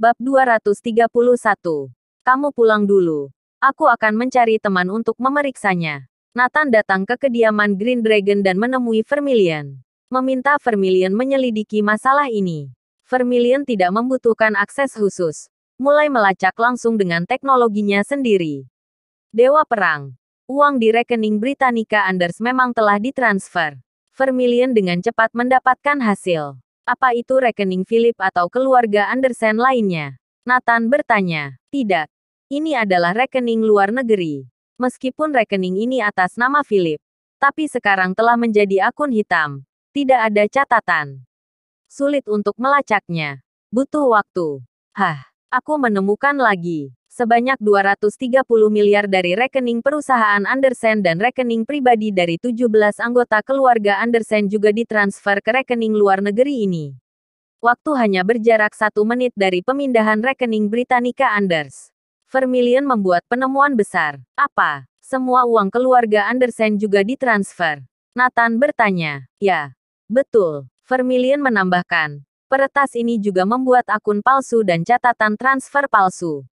Bab 231. Kamu pulang dulu. Aku akan mencari teman untuk memeriksanya. Nathan datang ke kediaman Green Dragon dan menemui Vermilion. Meminta Vermilion menyelidiki masalah ini. Vermilion tidak membutuhkan akses khusus. Mulai melacak langsung dengan teknologinya sendiri. Dewa Perang. Uang di rekening Britannica Anders memang telah ditransfer. Vermilion dengan cepat mendapatkan hasil. Apa itu rekening Philip atau keluarga Andersen lainnya? Nathan bertanya. Tidak. Ini adalah rekening luar negeri. Meskipun rekening ini atas nama Philip, tapi sekarang telah menjadi akun hitam. Tidak ada catatan. Sulit untuk melacaknya. Butuh waktu. Hah, aku menemukan lagi sebanyak 230 miliar dari rekening perusahaan Andersen dan rekening pribadi dari 17 anggota keluarga Andersen juga ditransfer ke rekening luar negeri ini. Waktu hanya berjarak satu menit dari pemindahan rekening Britannica Anders. Vermilion membuat penemuan besar. Apa? Semua uang keluarga Andersen juga ditransfer. Nathan bertanya. Ya, betul. Vermilion menambahkan. Peretas ini juga membuat akun palsu dan catatan transfer palsu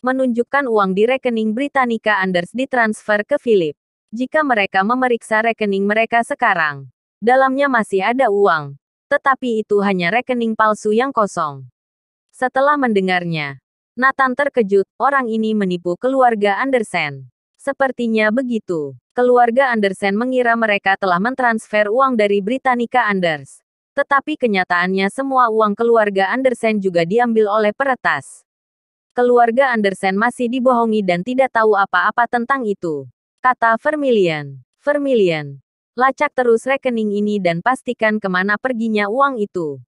menunjukkan uang di rekening Britannica Anders ditransfer ke Philip. Jika mereka memeriksa rekening mereka sekarang, dalamnya masih ada uang. Tetapi itu hanya rekening palsu yang kosong. Setelah mendengarnya, Nathan terkejut, orang ini menipu keluarga Andersen. Sepertinya begitu. Keluarga Andersen mengira mereka telah mentransfer uang dari Britannica Anders. Tetapi kenyataannya semua uang keluarga Andersen juga diambil oleh peretas. Keluarga Andersen masih dibohongi dan tidak tahu apa-apa tentang itu. Kata Vermilion. Vermilion. Lacak terus rekening ini dan pastikan kemana perginya uang itu.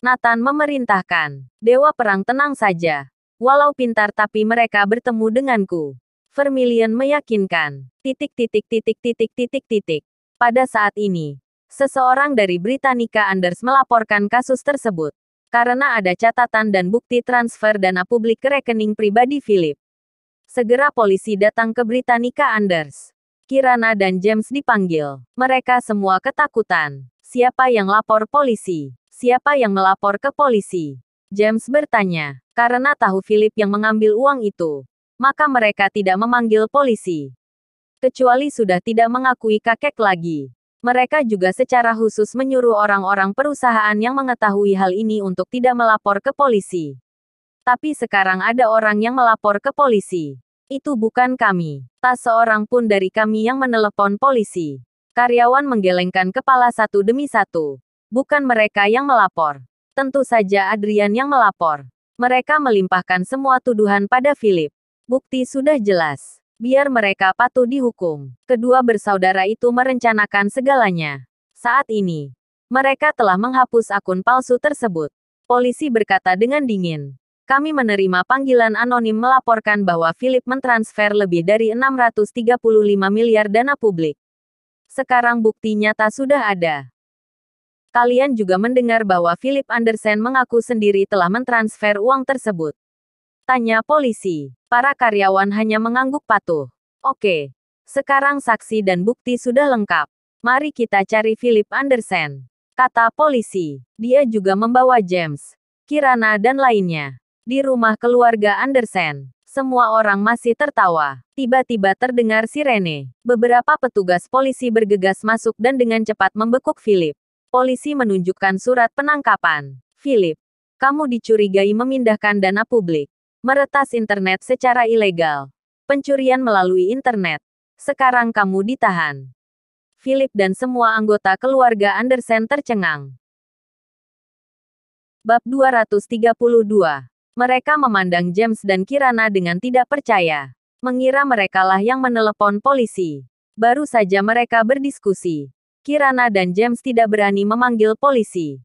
Nathan memerintahkan. Dewa Perang tenang saja. Walau pintar tapi mereka bertemu denganku. Vermilion meyakinkan. Titik titik titik titik titik titik. Pada saat ini, seseorang dari Britannica Anders melaporkan kasus tersebut karena ada catatan dan bukti transfer dana publik ke rekening pribadi Philip. Segera polisi datang ke Britannica Anders. Kirana dan James dipanggil. Mereka semua ketakutan. Siapa yang lapor polisi? Siapa yang melapor ke polisi? James bertanya. Karena tahu Philip yang mengambil uang itu. Maka mereka tidak memanggil polisi. Kecuali sudah tidak mengakui kakek lagi mereka juga secara khusus menyuruh orang-orang perusahaan yang mengetahui hal ini untuk tidak melapor ke polisi. Tapi sekarang ada orang yang melapor ke polisi. Itu bukan kami. Tak seorang pun dari kami yang menelepon polisi. Karyawan menggelengkan kepala satu demi satu. Bukan mereka yang melapor. Tentu saja Adrian yang melapor. Mereka melimpahkan semua tuduhan pada Philip. Bukti sudah jelas biar mereka patuh dihukum. Kedua bersaudara itu merencanakan segalanya. Saat ini, mereka telah menghapus akun palsu tersebut. Polisi berkata dengan dingin, kami menerima panggilan anonim melaporkan bahwa Philip mentransfer lebih dari 635 miliar dana publik. Sekarang bukti nyata sudah ada. Kalian juga mendengar bahwa Philip Andersen mengaku sendiri telah mentransfer uang tersebut. Tanya polisi. Para karyawan hanya mengangguk patuh. Oke. Sekarang saksi dan bukti sudah lengkap. Mari kita cari Philip Andersen. Kata polisi. Dia juga membawa James, Kirana dan lainnya. Di rumah keluarga Andersen. Semua orang masih tertawa. Tiba-tiba terdengar sirene. Beberapa petugas polisi bergegas masuk dan dengan cepat membekuk Philip. Polisi menunjukkan surat penangkapan. Philip, kamu dicurigai memindahkan dana publik meretas internet secara ilegal, pencurian melalui internet. Sekarang kamu ditahan. Philip dan semua anggota keluarga Andersen tercengang. Bab 232. Mereka memandang James dan Kirana dengan tidak percaya, mengira merekalah yang menelepon polisi. Baru saja mereka berdiskusi. Kirana dan James tidak berani memanggil polisi.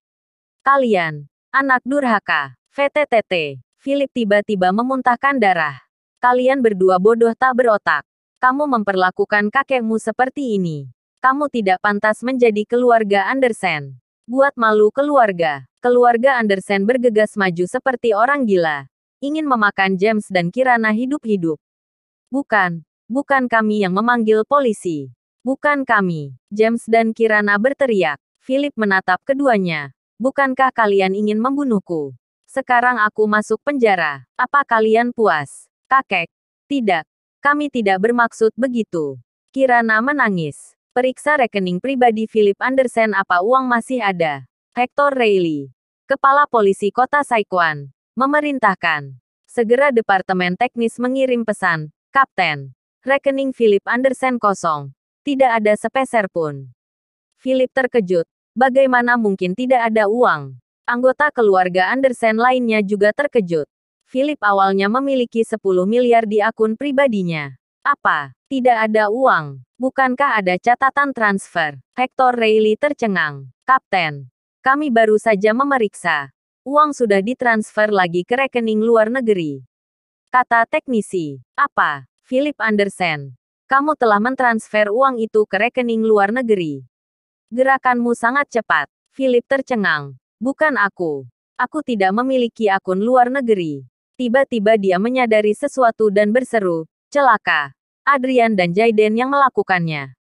Kalian, anak durhaka, VTTT. Philip tiba-tiba memuntahkan darah. Kalian berdua bodoh tak berotak. Kamu memperlakukan kakekmu seperti ini. Kamu tidak pantas menjadi keluarga Andersen. Buat malu keluarga. Keluarga Andersen bergegas maju seperti orang gila. Ingin memakan James dan Kirana hidup-hidup. Bukan. Bukan kami yang memanggil polisi. Bukan kami. James dan Kirana berteriak. Philip menatap keduanya. Bukankah kalian ingin membunuhku? Sekarang aku masuk penjara. Apa kalian puas? Kakek. Tidak. Kami tidak bermaksud begitu. Kirana menangis. Periksa rekening pribadi Philip Andersen apa uang masih ada. Hector Reilly. Kepala Polisi Kota Saikwan. Memerintahkan. Segera Departemen Teknis mengirim pesan. Kapten. Rekening Philip Andersen kosong. Tidak ada sepeser pun. Philip terkejut. Bagaimana mungkin tidak ada uang? Anggota keluarga Andersen lainnya juga terkejut. Philip awalnya memiliki 10 miliar di akun pribadinya. Apa? Tidak ada uang. Bukankah ada catatan transfer? Hector Reilly tercengang. Kapten, kami baru saja memeriksa. Uang sudah ditransfer lagi ke rekening luar negeri. Kata teknisi. Apa? Philip Andersen. Kamu telah mentransfer uang itu ke rekening luar negeri. Gerakanmu sangat cepat. Philip tercengang. Bukan aku. Aku tidak memiliki akun luar negeri. Tiba-tiba dia menyadari sesuatu dan berseru, celaka. Adrian dan Jaden yang melakukannya.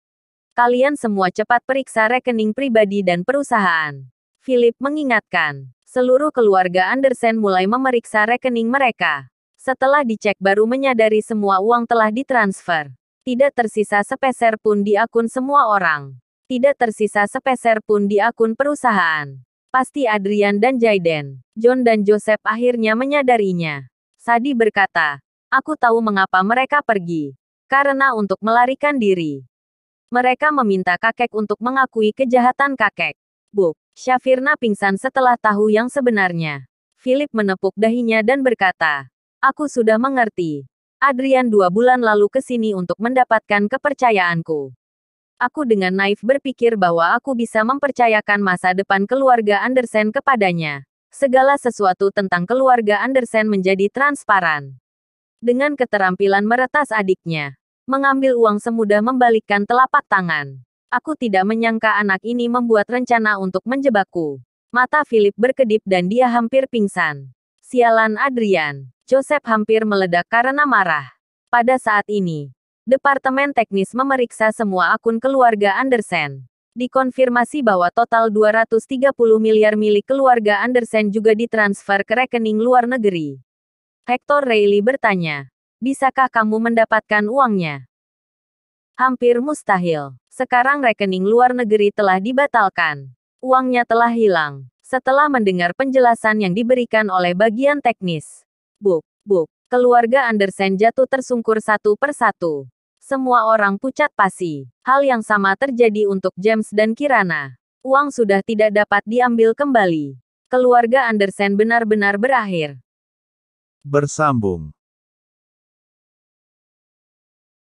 Kalian semua cepat periksa rekening pribadi dan perusahaan. Philip mengingatkan, seluruh keluarga Anderson mulai memeriksa rekening mereka. Setelah dicek baru menyadari semua uang telah ditransfer. Tidak tersisa sepeser pun di akun semua orang. Tidak tersisa sepeser pun di akun perusahaan. Pasti Adrian dan Jaiden, John dan Joseph akhirnya menyadarinya. Sadi berkata, aku tahu mengapa mereka pergi. Karena untuk melarikan diri. Mereka meminta kakek untuk mengakui kejahatan kakek. Buk, Syafirna pingsan setelah tahu yang sebenarnya. Philip menepuk dahinya dan berkata, Aku sudah mengerti. Adrian dua bulan lalu kesini untuk mendapatkan kepercayaanku. Aku dengan naif berpikir bahwa aku bisa mempercayakan masa depan keluarga Andersen kepadanya. Segala sesuatu tentang keluarga Andersen menjadi transparan. Dengan keterampilan meretas adiknya, mengambil uang semudah membalikkan telapak tangan. Aku tidak menyangka anak ini membuat rencana untuk menjebakku. Mata Philip berkedip dan dia hampir pingsan. Sialan Adrian, Joseph hampir meledak karena marah. Pada saat ini, Departemen Teknis memeriksa semua akun keluarga Andersen. Dikonfirmasi bahwa total 230 miliar milik keluarga Andersen juga ditransfer ke rekening luar negeri. Hector Reilly bertanya, bisakah kamu mendapatkan uangnya? Hampir mustahil. Sekarang rekening luar negeri telah dibatalkan. Uangnya telah hilang. Setelah mendengar penjelasan yang diberikan oleh bagian teknis. Buk, buk, keluarga Andersen jatuh tersungkur satu persatu. Semua orang pucat pasi. Hal yang sama terjadi untuk James dan Kirana. Uang sudah tidak dapat diambil kembali. Keluarga Andersen benar-benar berakhir. Bersambung.